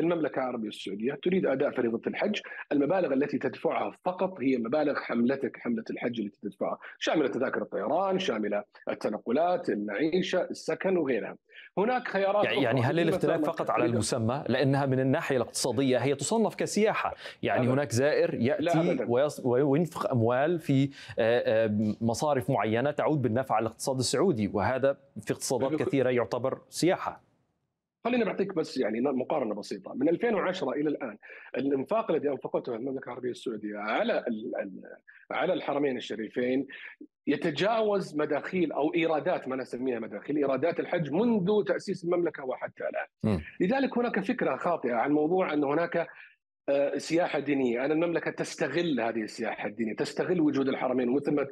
المملكة العربية السعودية تريد أداء فريضة الحج المبالغ التي تدفعها فقط هي مبالغ حملتك حملة الحج التي تدفعها شاملة تذاكر الطيران شاملة التنقلات المعيشة السكن وغيرها هناك خيارات يعني, يعني هل الاختلاف فقط على المسمى لأنها من الناحية الاقتصادية هي تصنف كسياحة يعني أبداً. هناك زائر يأتي وينفق أموال في آه، آه، مصارف معينة تعود بالنفع على الاقتصاد السعودي وهذا في اقتصادات كثيرة يعتبر سياحة خليني بعطيك بس يعني مقارنه بسيطه من 2010 الى الان الانفاق الذي انفقته المملكه العربيه السعوديه على على الحرمين الشريفين يتجاوز مداخيل او ايرادات ما نسميها مداخيل ايرادات الحج منذ تاسيس المملكه وحتى الان. م. لذلك هناك فكره خاطئه عن موضوع ان هناك آه، سياحه دينيه، ان المملكه تستغل هذه السياحه الدينيه، تستغل وجود الحرمين مثل ما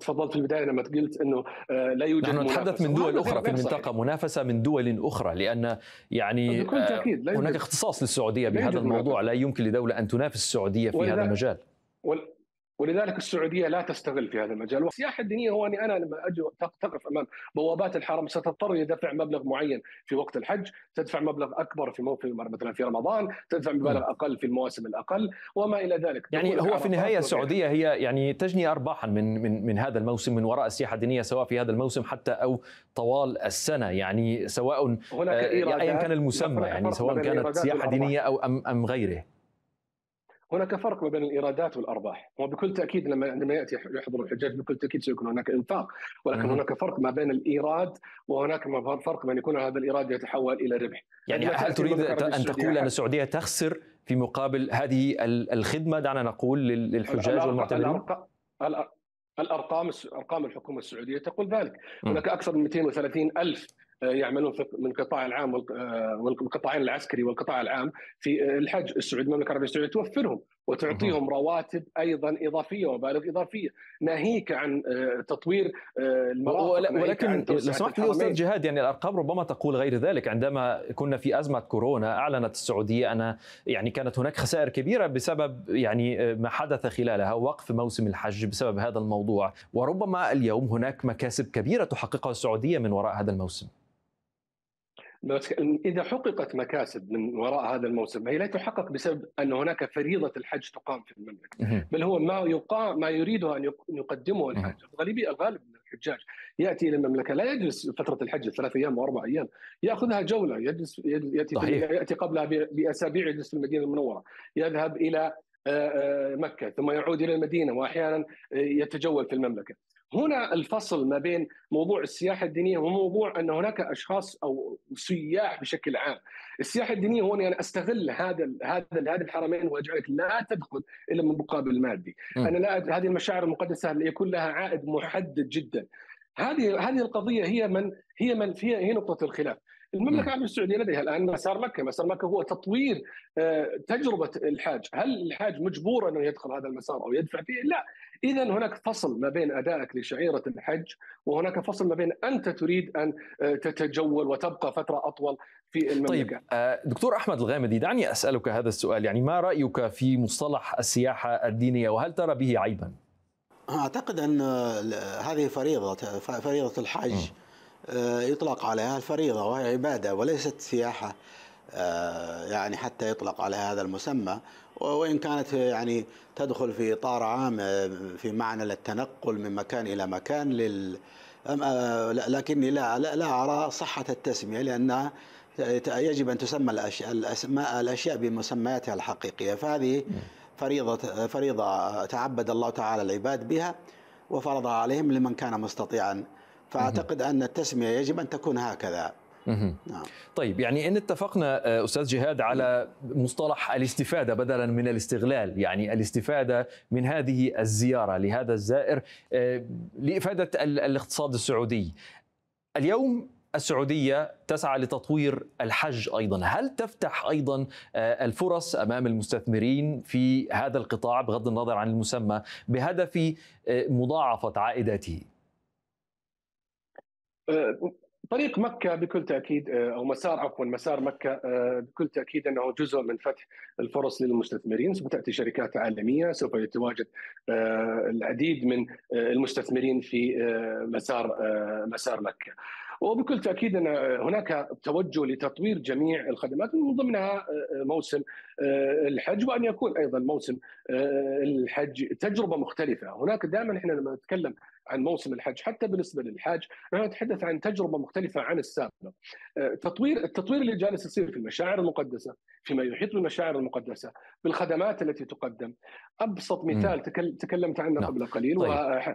تفضلت في البدايه لما قلت انه آه، لا يوجد نحن نتحدث من دول اخرى في المنطقه منافسه من دول اخرى لان يعني آه، هناك اختصاص للسعوديه بهذا الموضوع لا يمكن لدوله ان تنافس السعوديه في هذا المجال ولذلك السعوديه لا تستغل في هذا المجال، والسياحه الدينيه هو اني انا لما اجي تقف امام بوابات الحرم ستضطر لدفع مبلغ معين في وقت الحج، تدفع مبلغ اكبر في مثلا في رمضان، تدفع مبلغ نعم. اقل في المواسم الاقل وما الى ذلك. يعني هو في النهايه السعوديه هي يعني تجني ارباحا من من من هذا الموسم من وراء السياحه الدينيه سواء في هذا الموسم حتى او طوال السنه، يعني سواء هناك آه، يعني ايا كان المسمى يعني سواء كانت سياحه دينيه او ام ام غيره. هناك فرق ما بين الايرادات والارباح وبكل تاكيد لما عندما ياتي يحضر الحجاج بكل تاكيد سيكون هناك انفاق ولكن مم. هناك فرق ما بين الايراد وهناك فرق بين يكون هذا الايراد يتحول الى ربح يعني, يعني هل تريد ان تقول ان السعوديه تخسر في مقابل هذه الخدمه دعنا نقول للحجاج والمعتمرين الارقام ارقام الحكومه السعوديه تقول ذلك هناك اكثر من 230 الف يعملون من القطاع العام والقطاعين آه، العسكري والقطاع العام في آه، الحج السعوديه المملكه العربيه السعوديه توفرهم وتعطيهم رواتب ايضا اضافيه ومبالغ اضافيه ناهيك عن آه، تطوير المرافق ولكن لو سمحت لي استاذ جهاد يعني الارقام ربما تقول غير ذلك عندما كنا في ازمه كورونا اعلنت السعوديه ان يعني كانت هناك خسائر كبيره بسبب يعني ما حدث خلالها وقف موسم الحج بسبب هذا الموضوع وربما اليوم هناك مكاسب كبيره تحققها السعوديه من وراء هذا الموسم اذا حققت مكاسب من وراء هذا الموسم هي لا تحقق بسبب ان هناك فريضه الحج تقام في المملكه بل هو ما يقام ما يريده ان يقدمه الحج الغالبيه الغالب من الحجاج ياتي الى المملكه لا يجلس فتره الحج ثلاث ايام واربع ايام ياخذها جوله يجلس ياتي صحيح. ياتي قبلها باسابيع يجلس في المدينه المنوره يذهب الى مكه ثم يعود الى المدينه واحيانا يتجول في المملكه هنا الفصل ما بين موضوع السياحه الدينيه وموضوع ان هناك اشخاص او سياح بشكل عام. السياحه الدينيه هو اني انا استغل هذا هذا هذا الحرمين واجعلك لا تدخل الا من مقابل مادي. م. انا لا هذه المشاعر المقدسه يكون لها عائد محدد جدا. هذه هذه القضيه هي من هي من هي هي نقطه الخلاف، المملكه نعم. العربيه السعوديه لديها الان مسار مكه، مسار مكه هو تطوير آه، تجربه الحاج، هل الحاج مجبور انه يدخل هذا المسار او يدفع فيه؟ لا، اذا هناك فصل ما بين ادائك لشعيره الحج وهناك فصل ما بين انت تريد ان آه، تتجول وتبقى فتره اطول في المملكه. طيب آه، دكتور احمد الغامدي دعني اسالك هذا السؤال، يعني ما رايك في مصطلح السياحه الدينيه وهل ترى به عيبا؟ اعتقد ان هذه فريضه فريضه الحج م. آه، يطلق عليها الفريضة وهي عبادة وليست سياحة آه، يعني حتى يطلق عليها هذا المسمى وإن كانت يعني تدخل في إطار عام آه، في معنى التنقل من مكان إلى مكان لل لكني لا لا, لا أرى صحة التسمية لأنها يجب أن تسمى الأشياء, الأسماء الأشياء بمسمياتها الحقيقية فهذه فريضة فريضة تعبد الله تعالى العباد بها وفرضها عليهم لمن كان مستطيعا فاعتقد ان التسميه يجب ان تكون هكذا نعم. طيب يعني ان اتفقنا آه، استاذ جهاد على مصطلح الاستفاده بدلا من الاستغلال، يعني الاستفاده من هذه الزياره لهذا الزائر آه، لافاده الاقتصاد السعودي. اليوم السعوديه تسعى لتطوير الحج ايضا، هل تفتح ايضا آه، الفرص امام المستثمرين في هذا القطاع بغض النظر عن المسمى بهدف مضاعفه عائداته؟ آه، طريق مكة بكل تأكيد آه، أو مسار عفوا مسار مكة آه، بكل تأكيد أنه جزء من فتح الفرص للمستثمرين سوف تأتي شركات عالمية سوف يتواجد العديد من المستثمرين في مسار مسار مكة وبكل تاكيد ان هناك توجه لتطوير جميع الخدمات من ضمنها موسم الحج وان يكون ايضا موسم الحج تجربه مختلفه، هناك دائما احنا لما نتكلم عن موسم الحج حتى بالنسبه للحاج نحن نتحدث عن تجربه مختلفه عن السابقه آه، تطوير التطوير اللي جالس يصير في المشاعر المقدسه فيما يحيط بالمشاعر المقدسة بالخدمات التي تقدم أبسط مثال مم. تكلمت عنه نعم. قبل قليل طيب.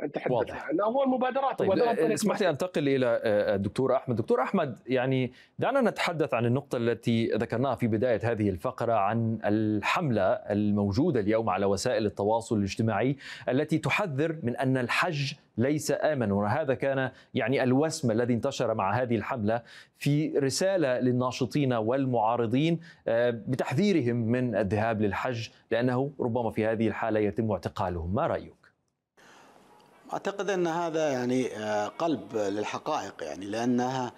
وتحدثت عنه هو المبادرات طيب. مبادرات اسمح آه، لي أنتقل إلى الدكتور آه، آه، أحمد دكتور أحمد يعني دعنا نتحدث عن النقطة التي ذكرناها في بداية هذه الفقرة عن الحملة الموجودة اليوم على وسائل التواصل الاجتماعي التي تحذر من أن الحج ليس آمن وهذا كان يعني الوسم الذي انتشر مع هذه الحملة في رسالة للناشطين والمعارضين آه، بتحذيرهم من الذهاب للحج لأنه ربما في هذه الحالة يتم اعتقالهم ما رأيك؟ أعتقد أن هذا يعني آه، قلب للحقائق يعني لأنها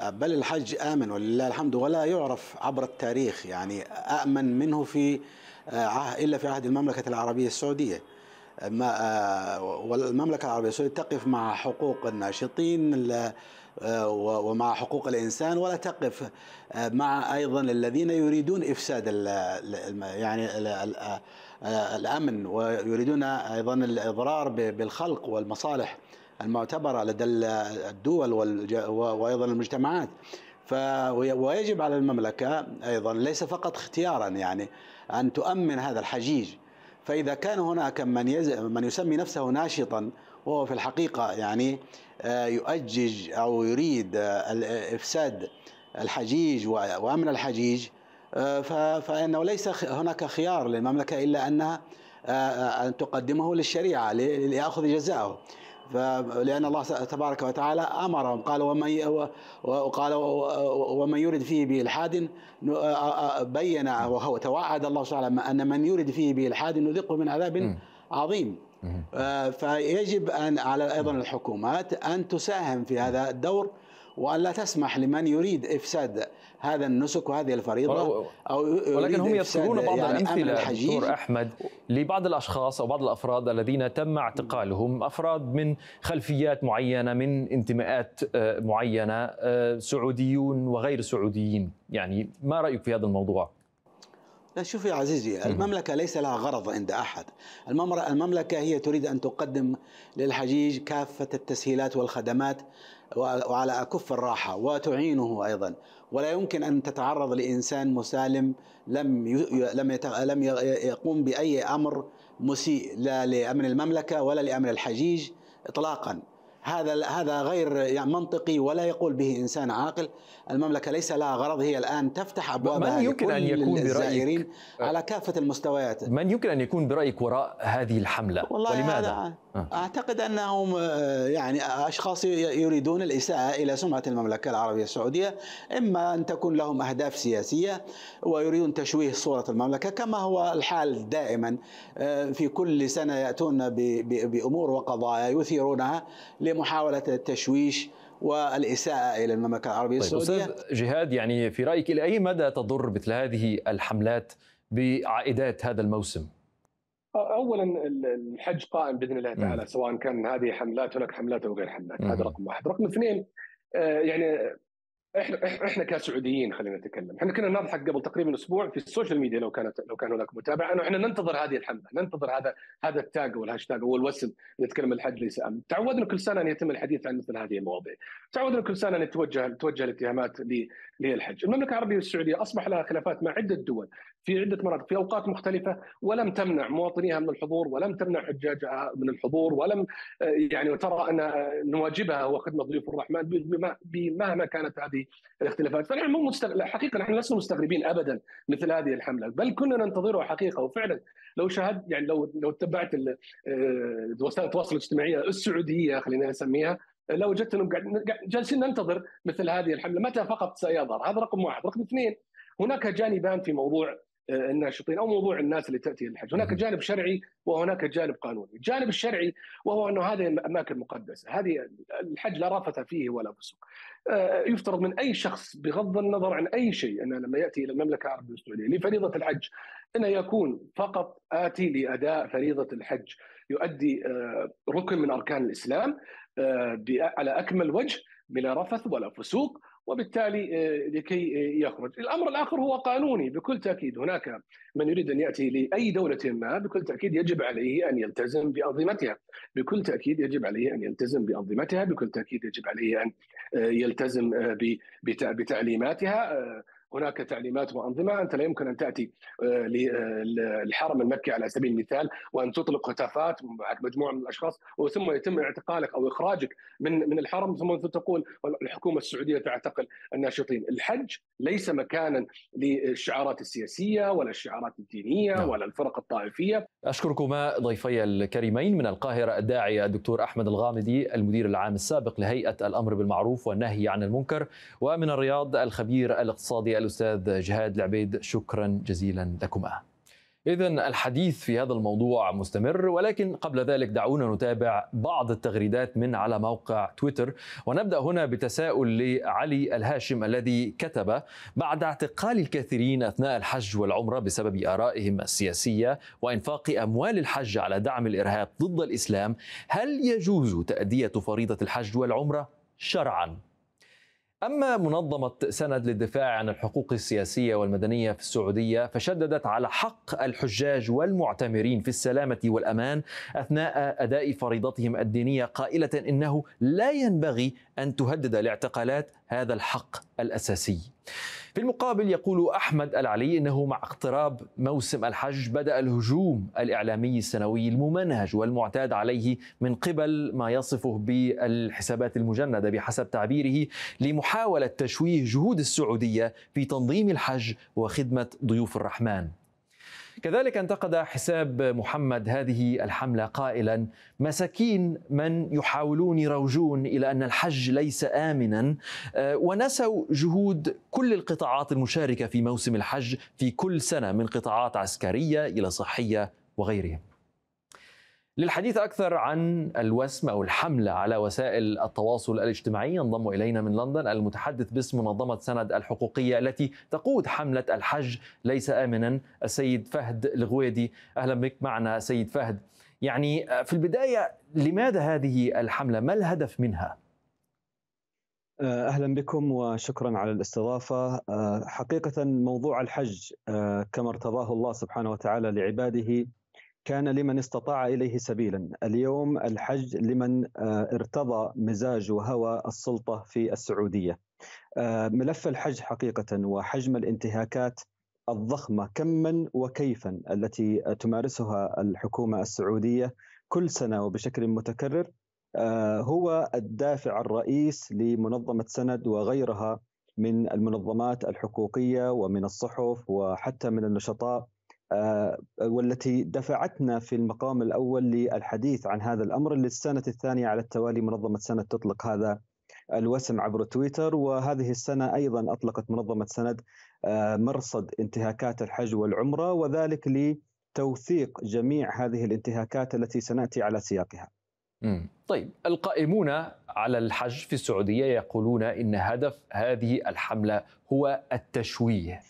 آه، بل الحج آمن ولله الحمد ولا يعرف عبر التاريخ يعني آمن منه في إلا في عهد المملكة العربية السعودية والمملكة العربية السعودية تقف مع حقوق الناشطين آه، ومع حقوق الانسان ولا تقف آه، مع ايضا الذين يريدون افساد يعني آه، الامن ويريدون ايضا الاضرار بالخلق والمصالح المعتبره لدى الدول وايضا المجتمعات ف ويجب على المملكه ايضا ليس فقط اختيارا يعني ان تؤمن هذا الحجيج فاذا كان هناك من من يسمي نفسه ناشطا وهو في الحقيقة يعني آه، يؤجج أو يريد آه، آه، إفساد الحجيج وأمن الحجيج فإنه ليس هناك خيار للمملكة إلا أنها أن تقدمه للشريعة ليأخذ جزاءه لأن الله تبارك وتعالى أمرهم قال ومن وقال ومن يرد فيه بإلحاد بين وهو توعد الله تعالى أن من يرد فيه بإلحاد نذقه من عذاب عظيم آه، فيجب ان على ايضا الحكومات ان تساهم في هذا الدور وان لا تسمح لمن يريد افساد هذا النسك وهذه الفريضه او ولكن هم يذكرون بعض يعني الامثله دكتور احمد لبعض الاشخاص او بعض الافراد الذين تم اعتقالهم افراد من خلفيات معينه من انتماءات آه، معينه آه، سعوديون وغير سعوديين يعني ما رايك في هذا الموضوع؟ لا شوف يا عزيزي المملكة ليس لها غرض عند أحد المملكة هي تريد أن تقدم للحجيج كافة التسهيلات والخدمات وعلى أكف الراحة وتعينه أيضا ولا يمكن أن تتعرض لإنسان مسالم لم لم لم يقوم بأي أمر مسيء لا لأمن المملكة ولا لأمن الحجيج إطلاقا هذا هذا غير يعني منطقي ولا يقول به انسان عاقل المملكه ليس لها غرض هي الان تفتح ابوابها من يمكن ان يكون برأيك آه. على كافه المستويات من يمكن ان يكون برايك وراء هذه الحمله والله ولماذا آه. اعتقد انهم آه، يعني اشخاص يريدون الاساءه الى سمعه المملكه العربيه السعوديه اما ان تكون لهم اهداف سياسيه ويريدون تشويه صوره المملكه كما هو الحال دائما في كل سنه ياتون بامور وقضايا يثيرونها لمحاوله التشويش والإساءة إلى المملكة العربية طيب السعودية أستاذ جهاد يعني في رأيك إلى أي مدى تضر مثل هذه الحملات بعائدات هذا الموسم؟ اولا الحج قائم باذن الله تعالى نعم. سواء كان هذه حملات هناك حملات او غير حملات هذا رقم واحد، رقم اثنين آه، يعني احنا احنا كسعوديين خلينا نتكلم، احنا كنا نضحك قبل تقريبا اسبوع في السوشيال ميديا لو كانت لو كان هناك متابعه انه احنا ننتظر هذه الحمله، ننتظر هذا هذا التاج والهاشتاج والوسم او الوسم الحد ليس امن، تعودنا كل سنه ان يتم الحديث عن مثل هذه المواضيع، تعودنا كل سنه ان يتوجه توجه الاتهامات للحج، المملكه العربيه السعوديه اصبح لها خلافات مع عده دول، في عده مرات في اوقات مختلفه ولم تمنع مواطنيها من الحضور ولم تمنع حجاجها من الحضور ولم آه، يعني وترى ان آه، نواجبها خدمه ضيوف الرحمن بمهما كانت هذه الاختلافات فنحن مو مستغل... حقيقه نحن لسنا مستغربين ابدا مثل هذه الحمله بل كنا ننتظرها حقيقه وفعلا لو شاهد يعني لو لو تبعت آه، وسائل التواصل الاجتماعي السعوديه خلينا نسميها لوجدت انهم جالسين ننتظر مثل هذه الحمله متى فقط سيظهر هذا رقم واحد رقم اثنين هناك جانبان في موضوع آه، الناشطين او موضوع الناس اللي تاتي للحج، هناك جانب شرعي وهناك جانب قانوني، الجانب الشرعي وهو انه هذه الاماكن مقدسه، هذه الحج لا رفث فيه ولا فسوق. آه، يفترض من اي شخص بغض النظر عن اي شيء انه لما ياتي الى المملكه العربيه السعوديه لفريضه الحج انه يكون فقط اتي لاداء فريضه الحج، يؤدي آه، ركن من اركان الاسلام على اكمل وجه بلا رفث ولا فسوق وبالتالي آه، لكي آه، يخرج الأمر الآخر هو قانوني بكل تأكيد هناك من يريد أن يأتي لأي دولة ما بكل تأكيد يجب عليه أن يلتزم بأنظمتها بكل تأكيد يجب عليه أن يلتزم بأنظمتها بكل تأكيد يجب عليه أن آه، يلتزم بتعليماتها هناك تعليمات وانظمه انت لا يمكن ان تاتي آه، للحرم آه، المكي على سبيل المثال وان تطلق هتافات مع مجموعه من الاشخاص وثم يتم اعتقالك او اخراجك من من الحرم ثم تقول الحكومه السعوديه تعتقل الناشطين، الحج ليس مكانا للشعارات السياسيه ولا الشعارات الدينيه نعم. ولا الفرق الطائفيه. اشكركما ضيفي الكريمين من القاهره الداعيه الدكتور احمد الغامدي المدير العام السابق لهيئه الامر بالمعروف والنهي عن المنكر ومن الرياض الخبير الاقتصادي الأستاذ جهاد العبيد شكرا جزيلا لكما إذا الحديث في هذا الموضوع مستمر ولكن قبل ذلك دعونا نتابع بعض التغريدات من على موقع تويتر ونبدأ هنا بتساؤل لعلي الهاشم الذي كتب بعد اعتقال الكثيرين أثناء الحج والعمرة بسبب آرائهم السياسية وإنفاق أموال الحج على دعم الإرهاب ضد الإسلام هل يجوز تأدية فريضة الحج والعمرة شرعا أما منظمة سند للدفاع عن الحقوق السياسية والمدنية في السعودية فشددت على حق الحجاج والمعتمرين في السلامة والأمان أثناء أداء فريضتهم الدينية قائلة إنه لا ينبغي أن تهدد الاعتقالات هذا الحق الأساسي. في المقابل يقول أحمد العلي أنه مع اقتراب موسم الحج بدأ الهجوم الإعلامي السنوي الممنهج والمعتاد عليه من قبل ما يصفه بالحسابات المجندة بحسب تعبيره لمحاولة تشويه جهود السعودية في تنظيم الحج وخدمة ضيوف الرحمن كذلك انتقد حساب محمد هذه الحملة قائلا مساكين من يحاولون يروجون إلى أن الحج ليس آمنا آه، ونسوا جهود كل القطاعات المشاركة في موسم الحج في كل سنة من قطاعات عسكرية إلى صحية وغيرهم للحديث أكثر عن الوسم أو الحملة على وسائل التواصل الاجتماعي ينضم إلينا من لندن المتحدث باسم منظمة سند الحقوقية التي تقود حملة الحج ليس آمنا السيد فهد الغويدي أهلا بك معنا سيد فهد يعني آه، في البداية لماذا هذه الحملة ما الهدف منها؟ آه، اهلا بكم وشكرا على الاستضافه آه، حقيقه موضوع الحج كما ارتضاه الله سبحانه وتعالى لعباده كان لمن استطاع اليه سبيلا، اليوم الحج لمن آه، ارتضى مزاج وهوى السلطه في السعوديه. آه، ملف الحج حقيقه وحجم الانتهاكات الضخمه كما وكيفا التي تمارسها الحكومه السعوديه كل سنه وبشكل متكرر آه، هو الدافع الرئيس لمنظمه سند وغيرها من المنظمات الحقوقيه ومن الصحف وحتى من النشطاء آه، والتي دفعتنا في المقام الاول للحديث عن هذا الامر للسنه الثانيه على التوالي منظمه سند تطلق هذا الوسم عبر تويتر وهذه السنه ايضا اطلقت منظمه سند آه، مرصد انتهاكات الحج والعمره وذلك لتوثيق جميع هذه الانتهاكات التي سناتي على سياقها. طيب القائمون على الحج في السعوديه يقولون ان هدف هذه الحمله هو التشويه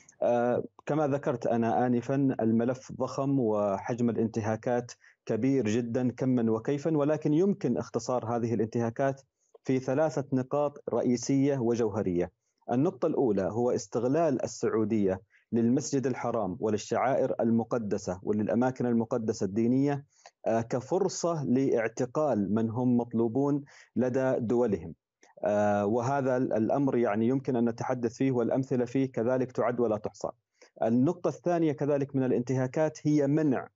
كما ذكرت انا انفا الملف ضخم وحجم الانتهاكات كبير جدا كما وكيفا ولكن يمكن اختصار هذه الانتهاكات في ثلاثه نقاط رئيسيه وجوهريه. النقطه الاولى هو استغلال السعوديه للمسجد الحرام وللشعائر المقدسه وللاماكن المقدسه الدينيه آه، كفرصه لاعتقال من هم مطلوبون لدى دولهم. آه، وهذا الامر يعني يمكن ان نتحدث فيه والامثله فيه كذلك تعد ولا تحصى. النقطه الثانيه كذلك من الانتهاكات هي منع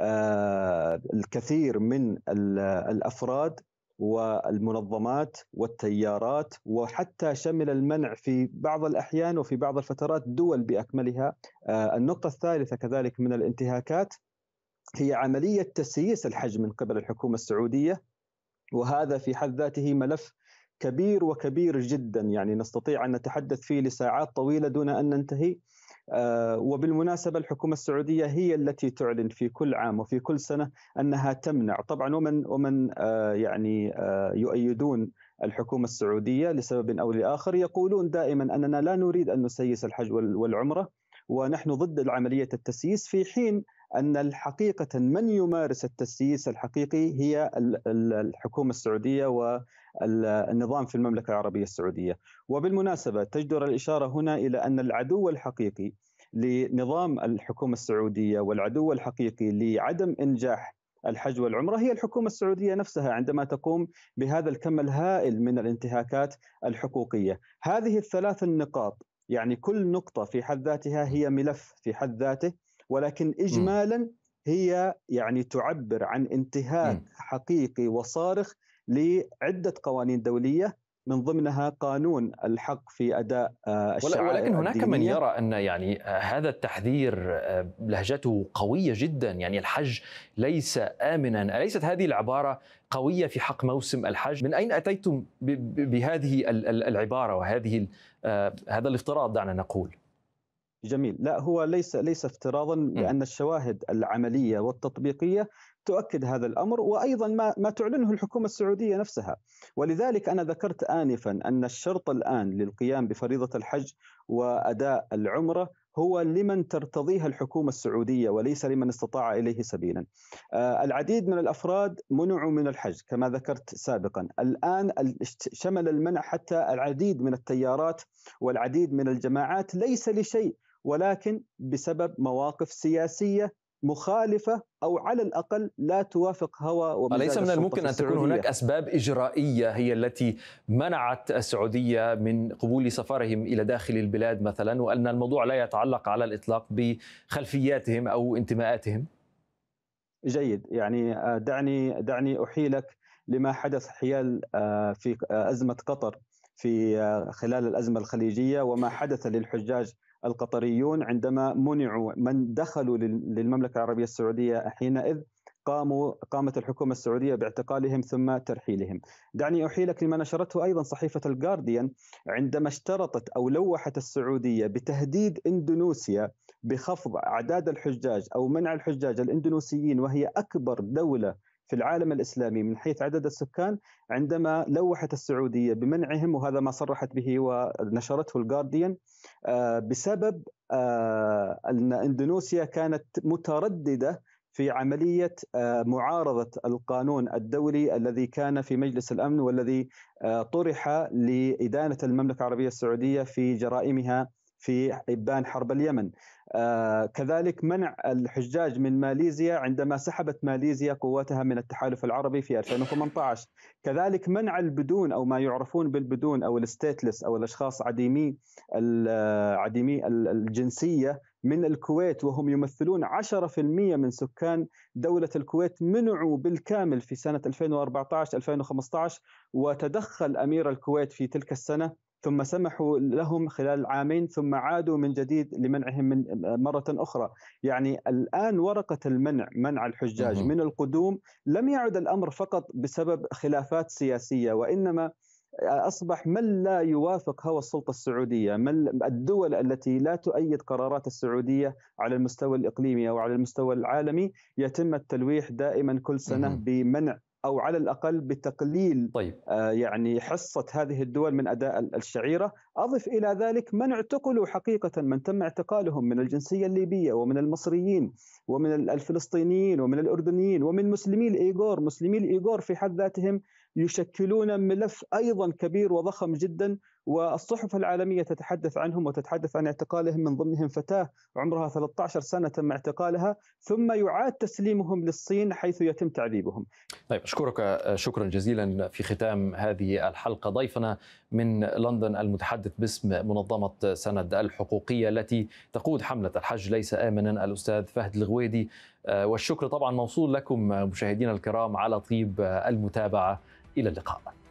آه، الكثير من الافراد والمنظمات والتيارات وحتى شمل المنع في بعض الاحيان وفي بعض الفترات دول باكملها. آه، النقطه الثالثه كذلك من الانتهاكات هي عمليه تسييس الحج من قبل الحكومه السعوديه وهذا في حد ذاته ملف كبير وكبير جدا يعني نستطيع ان نتحدث فيه لساعات طويله دون ان ننتهي آه، وبالمناسبة الحكومة السعودية هي التي تعلن في كل عام وفي كل سنة أنها تمنع طبعا ومن ومن آه، يعني آه، يؤيدون الحكومة السعودية لسبب أو لآخر يقولون دائما أننا لا نريد أن نسيس الحج والعمرة ونحن ضد عملية التسييس في حين أن حقيقة من يمارس التسييس الحقيقي هي الحكومة السعودية و النظام في المملكه العربيه السعوديه وبالمناسبه تجدر الاشاره هنا الى ان العدو الحقيقي لنظام الحكومه السعوديه والعدو الحقيقي لعدم انجاح الحج والعمرة هي الحكومة السعودية نفسها عندما تقوم بهذا الكم الهائل من الانتهاكات الحقوقية هذه الثلاث النقاط يعني كل نقطة في حد ذاتها هي ملف في حد ذاته ولكن إجمالا هي يعني تعبر عن انتهاك حقيقي وصارخ لعده قوانين دوليه من ضمنها قانون الحق في اداء آه، الشعائر ولكن هناك الدينية. من يرى ان يعني آه، هذا التحذير آه، لهجته قويه جدا يعني الحج ليس امنا اليست هذه العباره قويه في حق موسم الحج من اين اتيتم بهذه العباره وهذه هذا الافتراض دعنا نقول جميل لا هو ليس ليس افتراضا لان الشواهد العمليه والتطبيقيه تؤكد هذا الامر وايضا ما ما تعلنه الحكومه السعوديه نفسها ولذلك انا ذكرت انفا ان الشرط الان للقيام بفريضه الحج واداء العمره هو لمن ترتضيها الحكومه السعوديه وليس لمن استطاع اليه سبيلا. آه، العديد من الافراد منعوا من الحج كما ذكرت سابقا، الان شمل المنع حتى العديد من التيارات والعديد من الجماعات ليس لشيء ولكن بسبب مواقف سياسيه مخالفه او على الاقل لا توافق هوى اليس من الممكن ان تكون هناك اسباب اجرائيه هي التي منعت السعوديه من قبول سفرهم الى داخل البلاد مثلا وان الموضوع لا يتعلق على الاطلاق بخلفياتهم او انتماءاتهم؟ جيد يعني آه، دعني دعني احيلك لما حدث حيال آه، في آه، ازمه قطر في خلال الازمه الخليجيه وما حدث للحجاج القطريون عندما منعوا من دخلوا للمملكة العربية السعودية حينئذ قاموا قامت الحكومة السعودية باعتقالهم ثم ترحيلهم دعني أحيلك لما نشرته أيضا صحيفة الجارديان عندما اشترطت أو لوحت السعودية بتهديد إندونوسيا بخفض أعداد الحجاج أو منع الحجاج الإندونوسيين وهي أكبر دولة في العالم الاسلامي من حيث عدد السكان عندما لوحت السعوديه بمنعهم وهذا ما صرحت به ونشرته الجارديان آه، بسبب آه، ان اندونيسيا كانت متردده في عمليه آه، معارضه القانون الدولي الذي كان في مجلس الامن والذي طرح لادانه المملكه العربيه السعوديه في جرائمها في ابان حرب اليمن آه، كذلك منع الحجاج من ماليزيا عندما سحبت ماليزيا قواتها من التحالف العربي في 2018 كذلك منع البدون او ما يعرفون بالبدون او الستيتلس او الاشخاص عديمي آه، عديمي الجنسيه من الكويت وهم يمثلون 10% من سكان دولة الكويت منعوا بالكامل في سنة 2014 2015 وتدخل أمير الكويت في تلك السنة ثم سمحوا لهم خلال عامين ثم عادوا من جديد لمنعهم من مرة أخرى يعني الآن ورقة المنع منع الحجاج من القدوم لم يعد الأمر فقط بسبب خلافات سياسية وإنما اصبح من لا يوافق هوى السلطه السعوديه، من الدول التي لا تؤيد قرارات السعوديه على المستوى الاقليمي او على المستوى العالمي يتم التلويح دائما كل سنه بمنع او على الاقل بتقليل طيب. آه، يعني حصه هذه الدول من اداء الشعيره، اضف الى ذلك من اعتقلوا حقيقه من تم اعتقالهم من الجنسيه الليبيه ومن المصريين ومن الفلسطينيين ومن الاردنيين ومن مسلمي الايغور، مسلمي الايغور في حد ذاتهم يشكلون ملف ايضا كبير وضخم جدا والصحف العالميه تتحدث عنهم وتتحدث عن اعتقالهم من ضمنهم فتاه عمرها 13 سنه تم اعتقالها ثم يعاد تسليمهم للصين حيث يتم تعذيبهم. طيب اشكرك آه، شكرا جزيلا في ختام هذه الحلقه ضيفنا من لندن المتحدث باسم منظمه سند الحقوقيه التي تقود حمله الحج ليس امنا الاستاذ فهد الغويدي آه، والشكر طبعا موصول لكم آه، مشاهدينا الكرام على طيب المتابعه الى اللقاء.